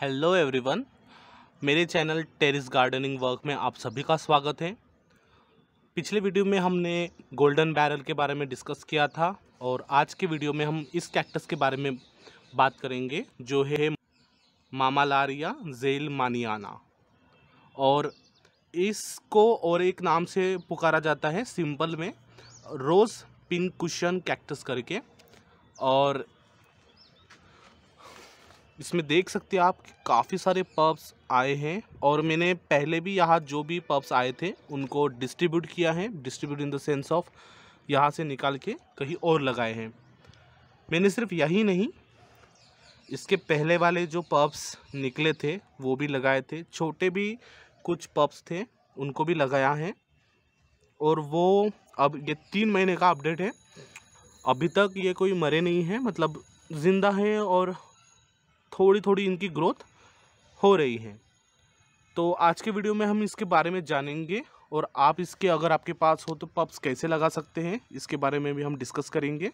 hello everyone मेरे channel terrace gardening work में आप सभी का स्वागत है पिछले वीडियो में हमने गोल्डन बैरल के बारे में डिस्कस किया था और आज के वीडियो में हम इस कैक्टस के बारे में बात करेंगे जो है मामालारिया जेल मानियाना और इसको और एक नाम से पुकारा जाता है सिंपल में रोज़ पिंक कुशन कैक्टस करके और इसमें देख सकते हैं आप कि काफ़ी सारे पब्स आए हैं और मैंने पहले भी यहाँ जो भी पब्स आए थे उनको डिस्ट्रीब्यूट किया है डिस्ट्रीब्यूट इन देंस ऑफ यहाँ से निकाल के कहीं और लगाए हैं मैंने सिर्फ यही नहीं इसके पहले वाले जो पब्स निकले थे वो भी लगाए थे छोटे भी कुछ पब्स थे उनको भी लगाया है और वो अब ये तीन महीने का अपडेट है अभी तक ये कोई मरे नहीं है मतलब ज़िंदा है और थोड़ी थोड़ी इनकी ग्रोथ हो रही है तो आज के वीडियो में हम इसके बारे में जानेंगे और आप इसके अगर आपके पास हो तो पप्स कैसे लगा सकते हैं इसके बारे में भी हम डिस्कस करेंगे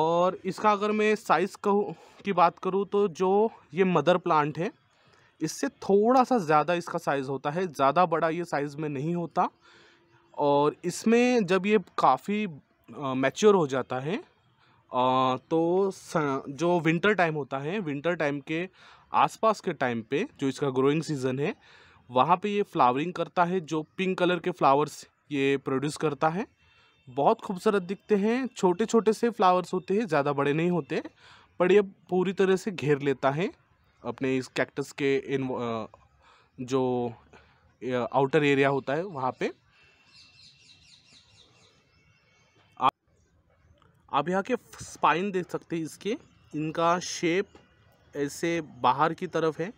और इसका अगर मैं साइज़ कहूँ की बात करूँ तो जो ये मदर प्लांट है इससे थोड़ा सा ज़्यादा इसका साइज़ होता है ज़्यादा बड़ा ये साइज़ में नहीं होता और इसमें जब ये काफ़ी मैच्योर हो जाता है तो जो विंटर टाइम होता है विंटर टाइम के आसपास के टाइम पे जो इसका ग्रोइंग सीज़न है वहाँ पे ये फ्लावरिंग करता है जो पिंक कलर के फ्लावर्स ये प्रोड्यूस करता है बहुत खूबसूरत दिखते हैं छोटे छोटे से फ्लावर्स होते हैं ज़्यादा बड़े नहीं होते पर ये पूरी तरह से घेर लेता है अपने इस कैक्टस के इन जो आउटर एरिया होता है वहाँ पर आप यहाँ के स्पाइन देख सकते हैं इसके इनका शेप ऐसे बाहर की तरफ है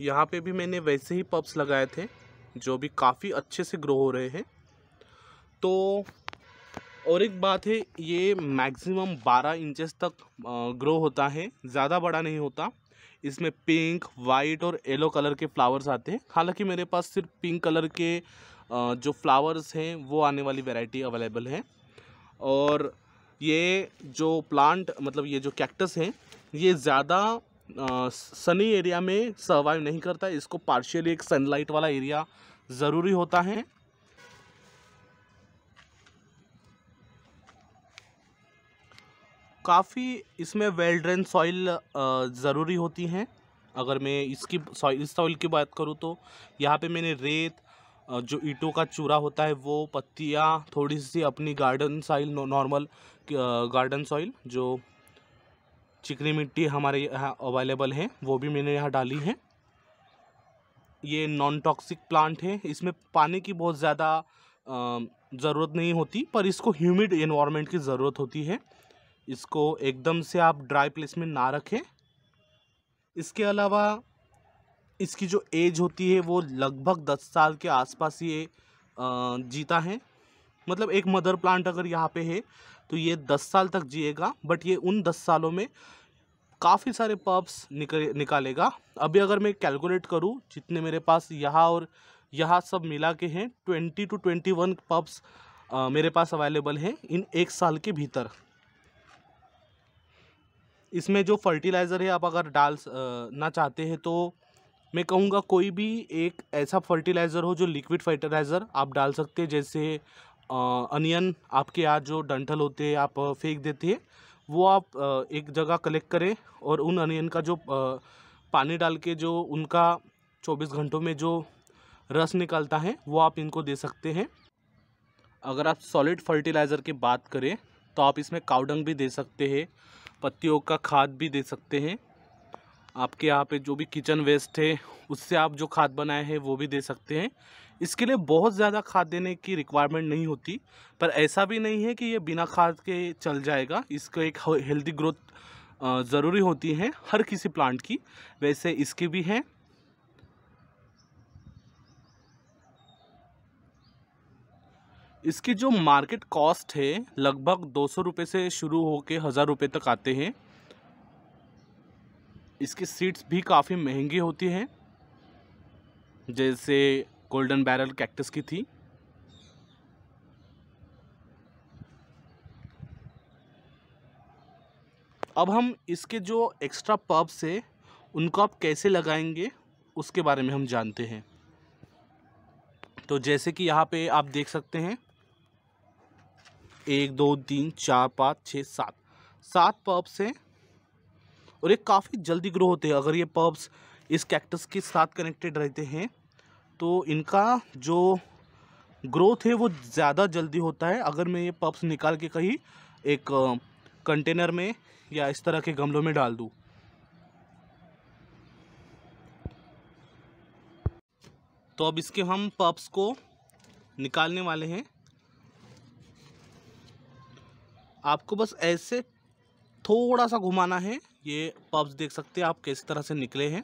यहाँ पे भी मैंने वैसे ही पब्स लगाए थे जो अभी काफ़ी अच्छे से ग्रो हो रहे हैं तो और एक बात है ये मैक्सिमम 12 इंचेस तक ग्रो होता है ज़्यादा बड़ा नहीं होता इसमें पिंक वाइट और येलो कलर के फ्लावर्स आते हैं हालांकि मेरे पास सिर्फ पिंक कलर के जो फ्लावर्स हैं वो आने वाली वैरायटी अवेलेबल है और ये जो प्लांट मतलब ये जो कैक्टस हैं ये ज़्यादा सनी एरिया में सर्वाइव नहीं करता इसको पार्शियली एक सनलाइट वाला एरिया ज़रूरी होता है काफ़ी इसमें वेल ड्रेन सॉइल ज़रूरी होती हैं अगर मैं इसकी सॉइल इस सॉइल की बात करूँ तो यहाँ पे मैंने रेत जो ईटों का चूरा होता है वो पत्तियाँ थोड़ी सी अपनी garden soil normal garden soil जो चिकनी मिट्टी हमारे यहाँ अवेलेबल है वो भी मैंने यहाँ डाली है ये नॉन टॉक्सिक प्लांट है इसमें पानी की बहुत ज़्यादा ज़रूरत नहीं होती पर इसको ह्यूमिड इन्वामेंट की ज़रूरत होती है इसको एकदम से आप ड्राई प्लेस में ना रखें इसके अलावा इसकी जो एज होती है वो लगभग दस साल के आसपास ये जीता है मतलब एक मदर प्लांट अगर यहाँ पे है तो ये दस साल तक जिएगा बट ये उन दस सालों में काफ़ी सारे पब्स निकले निकालेगा अभी अगर मैं कैलकुलेट करूँ जितने मेरे पास यहाँ और यहाँ सब मिला के हैं twenty two twenty one pups मेरे पास अवेलेबल हैं इन एक साल के भीतर इसमें जो फर्टिलाइज़र है आप अगर डाल ना चाहते हैं तो मैं कहूँगा कोई भी एक ऐसा फर्टिलाइज़र हो जो लिक्विड फर्टिलाइज़र आप डाल सकते हैं जैसे अनियन आपके यहाँ जो डंठल होते हैं आप फेंक देती है वो आप एक जगह कलेक्ट करें और उन अनियन का जो पानी डाल के जो उनका 24 घंटों में जो रस निकलता है वो आप इनको दे सकते हैं अगर आप सॉलिड फर्टिलाइज़र की बात करें तो आप इसमें काउडंग भी दे सकते हैं पत्तियों का खाद भी दे सकते हैं आपके यहाँ पे जो भी किचन वेस्ट है उससे आप जो खाद बनाए हैं वो भी दे सकते हैं इसके लिए बहुत ज़्यादा खाद देने की रिक्वायरमेंट नहीं होती पर ऐसा भी नहीं है कि ये बिना खाद के चल जाएगा इसको एक हेल्दी ग्रोथ ज़रूरी होती है हर किसी प्लांट की वैसे इसके भी हैं इसकी जो मार्केट कॉस्ट है लगभग दो सौ रुपये से शुरू होकर हज़ार रुपये तक आते हैं इसकी सीड्स भी काफ़ी महंगी होती हैं जैसे गोल्डन बैरल कैक्टस की थी अब हम इसके जो एक्स्ट्रा पब्स है उनको आप कैसे लगाएंगे उसके बारे में हम जानते हैं तो जैसे कि यहाँ पे आप देख सकते हैं एक दो तीन चार पाँच छः सात सात पब्स हैं और ये काफ़ी जल्दी ग्रो होते हैं अगर ये पब्स इस कैक्टस के साथ कनेक्टेड रहते हैं तो इनका जो ग्रोथ है वो ज़्यादा जल्दी होता है अगर मैं ये पप्स निकाल के कहीं एक कंटेनर में या इस तरह के गमलों में डाल दूँ तो अब इसके हम पप्स को निकालने वाले हैं आपको बस ऐसे थोड़ा सा घुमाना है ये पब्स देख सकते हैं आप किस तरह से निकले हैं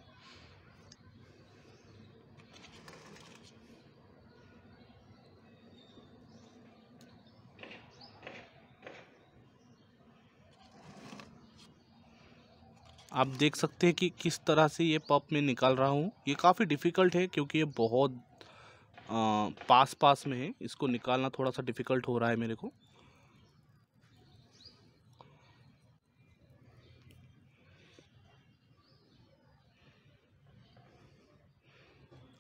आप देख सकते हैं कि किस तरह से ये पप में निकाल रहा हूँ ये काफ़ी डिफ़िकल्ट है क्योंकि ये बहुत आ, पास पास में है इसको निकालना थोड़ा सा डिफ़िकल्ट हो रहा है मेरे को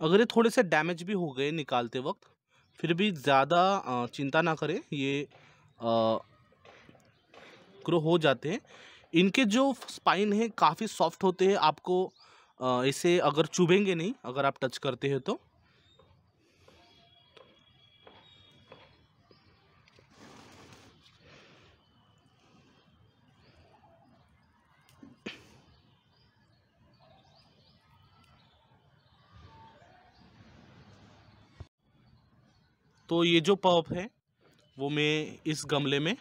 अगर ये थोड़े से डैमेज भी हो गए निकालते वक्त फिर भी ज़्यादा चिंता ना करें ये ग्रो हो जाते हैं इनके जो स्पाइन है काफ़ी सॉफ्ट होते हैं आपको इसे अगर चुभेंगे नहीं अगर आप टच करते हैं तो तो ये जो पॉप है वो मैं इस गमले में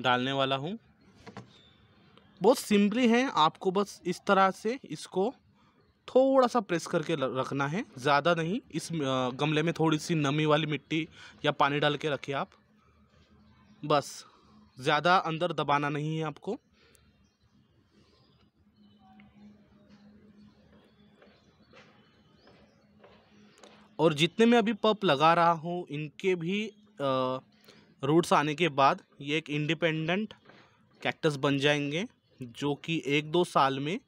डालने वाला हूँ बहुत सिंपली है आपको बस इस तरह से इसको थोड़ा सा प्रेस करके रखना है ज़्यादा नहीं इस गमले में थोड़ी सी नमी वाली मिट्टी या पानी डाल के रखिए आप बस ज़्यादा अंदर दबाना नहीं है आपको और जितने मैं अभी पप लगा रहा हूँ इनके भी रूट्स आने के बाद ये एक इंडिपेंडेंट कैक्टस बन जाएंगे जो कि एक दो साल में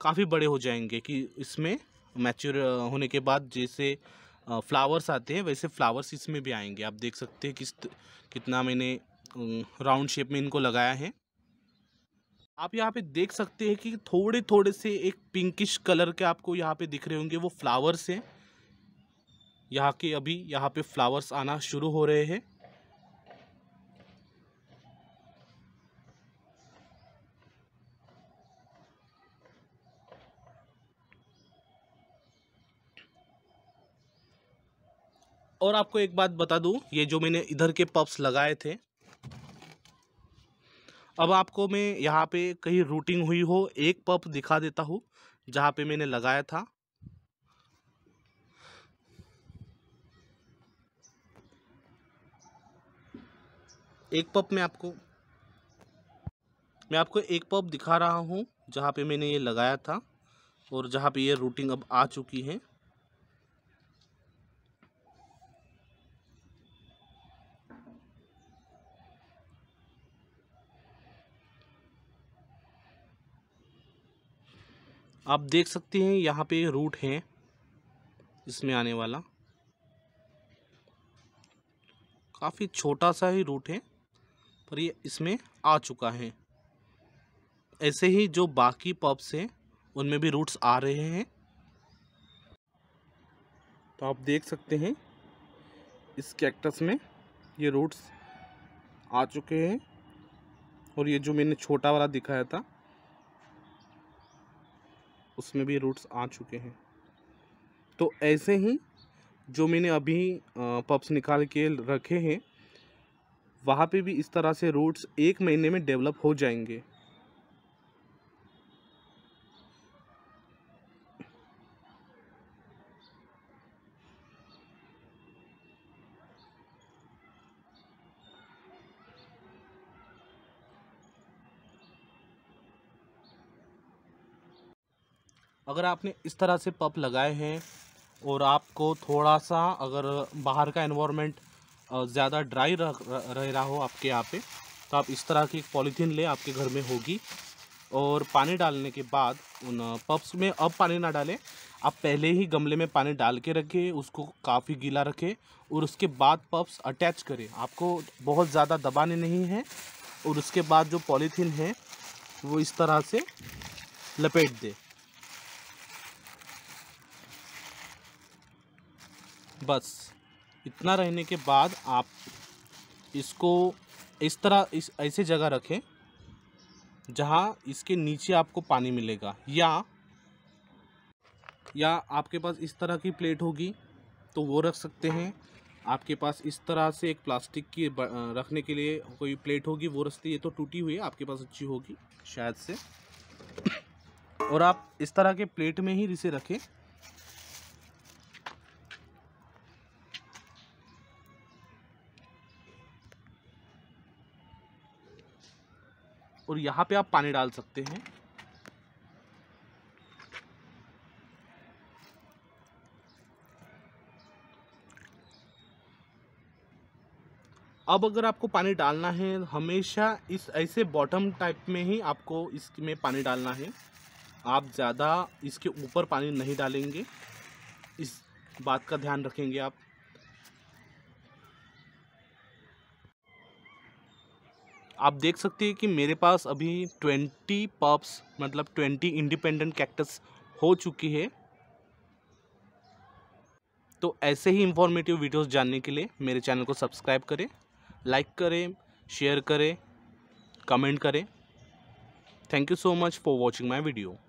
काफ़ी बड़े हो जाएंगे कि इसमें मैच्योर होने के बाद जैसे फ्लावर्स आते हैं वैसे फ्लावर्स इसमें भी आएंगे आप देख सकते हैं किस कितना मैंने राउंड शेप में इनको लगाया है आप यहाँ पे देख सकते हैं कि थोड़े थोड़े से एक पिंकिश कलर के आपको यहाँ पे दिख रहे होंगे वो फ्लावर्स हैं यहाँ के अभी यहाँ पे फ्लावर्स आना शुरू हो रहे हैं और आपको एक बात बता दूं ये जो मैंने इधर के पप्स लगाए थे अब आपको मैं यहाँ पे कहीं रूटिंग हुई हो एक पप दिखा देता हूँ जहाँ पे मैंने लगाया था एक पप में आपको मैं आपको एक पप दिखा रहा हूँ जहाँ पे मैंने ये लगाया था और जहाँ पे ये रूटिंग अब आ चुकी है आप देख सकते हैं यहाँ पे रूट है इसमें आने वाला काफ़ी छोटा सा ही रूट है पर ये इसमें आ चुका है ऐसे ही जो बाकी पब्स हैं उनमें भी रूट्स आ रहे हैं तो आप देख सकते हैं इस कैक्टस में ये रूट्स आ चुके हैं और ये जो मैंने छोटा वाला दिखाया था उसमें भी रूट्स आ चुके हैं तो ऐसे ही जो मैंने अभी पप्स निकाल के रखे हैं वहाँ पे भी इस तरह से रूट्स एक महीने में डेवलप हो जाएंगे अगर आपने इस तरह से पप लगाए हैं और आपको थोड़ा सा अगर बाहर का इन्वामेंट ज़्यादा ड्राई रह, रह रहा हो आपके यहाँ पे तो आप इस तरह की एक पॉलीथीन ले आपके घर में होगी और पानी डालने के बाद उन पप्स में अब पानी ना डालें आप पहले ही गमले में पानी डाल के रखें उसको काफ़ी गीला रखें और उसके बाद पप्स अटैच करें आपको बहुत ज़्यादा दबाने नहीं हैं और उसके बाद जो पॉलीथीन है वो इस तरह से लपेट दें बस इतना रहने के बाद आप इसको इस तरह इस ऐसे जगह रखें जहाँ इसके नीचे आपको पानी मिलेगा या या आपके पास इस तरह की प्लेट होगी तो वो रख सकते हैं आपके पास इस तरह से एक प्लास्टिक की रखने के लिए कोई प्लेट होगी वो रखती ये तो टूटी हुई है आपके पास अच्छी होगी शायद से और आप इस तरह के प्लेट में ही इसे रखें और यहाँ पे आप पानी डाल सकते हैं अब अगर आपको पानी डालना है हमेशा इस ऐसे बॉटम टाइप में ही आपको इसमें पानी डालना है आप ज़्यादा इसके ऊपर पानी नहीं डालेंगे इस बात का ध्यान रखेंगे आप आप देख सकते हैं कि मेरे पास अभी ट्वेंटी पप्स मतलब ट्वेंटी इंडिपेंडेंट कैक्टस हो चुकी है तो ऐसे ही इंफॉर्मेटिव वीडियोस जानने के लिए मेरे चैनल को सब्सक्राइब करें लाइक करें शेयर करें कमेंट करें thank you so much for watching my video